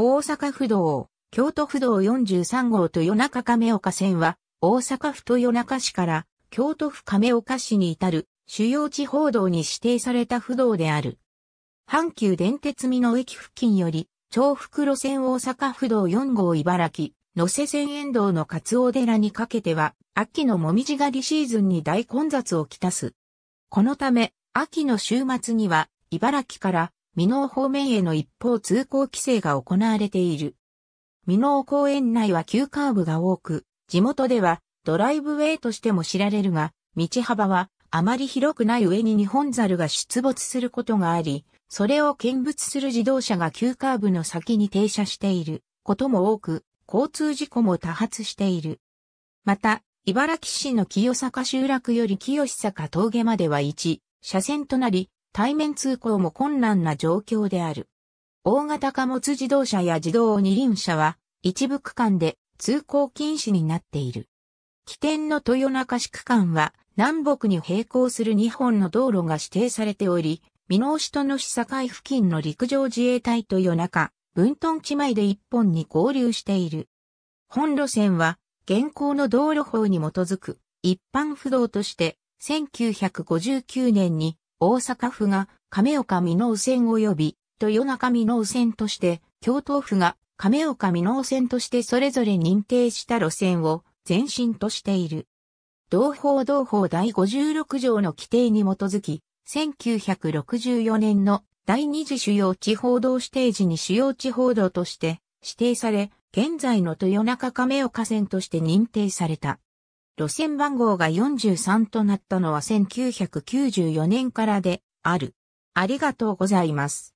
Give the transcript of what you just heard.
大阪府道、京都府道43号と夜中亀岡線は、大阪府豊中市から京都府亀岡市に至る主要地方道に指定された府道である。阪急電鉄美濃駅付近より、長福路線大阪府道4号茨城、野瀬線沿道の勝尾寺にかけては、秋のもみじ狩りシーズンに大混雑をきたす。このため、秋の週末には、茨城から美濃方面への一方通行規制が行われている。美濃公園内は急カーブが多く、地元ではドライブウェイとしても知られるが、道幅はあまり広くない上に日本猿が出没することがあり、それを見物する自動車が急カーブの先に停車していることも多く、交通事故も多発している。また、茨城市の清坂集落より清坂峠までは1車線となり、対面通行も困難な状況である。大型貨物自動車や自動二輪車は一部区間で通行禁止になっている。起点の豊中市区間は南北に並行する2本の道路が指定されており、美濃市との市境付近の陸上自衛隊豊中、文屯地前で1本に合流している。本路線は現行の道路法に基づく一般不動として1959年に大阪府が亀岡美濃線及び豊中美濃線として、京都府が亀岡美濃線としてそれぞれ認定した路線を前身としている。同法同法第56条の規定に基づき、1964年の第二次主要地方道指定時に主要地方道として指定され、現在の豊中亀岡線として認定された。路線番号が43となったのは1994年からである。ありがとうございます。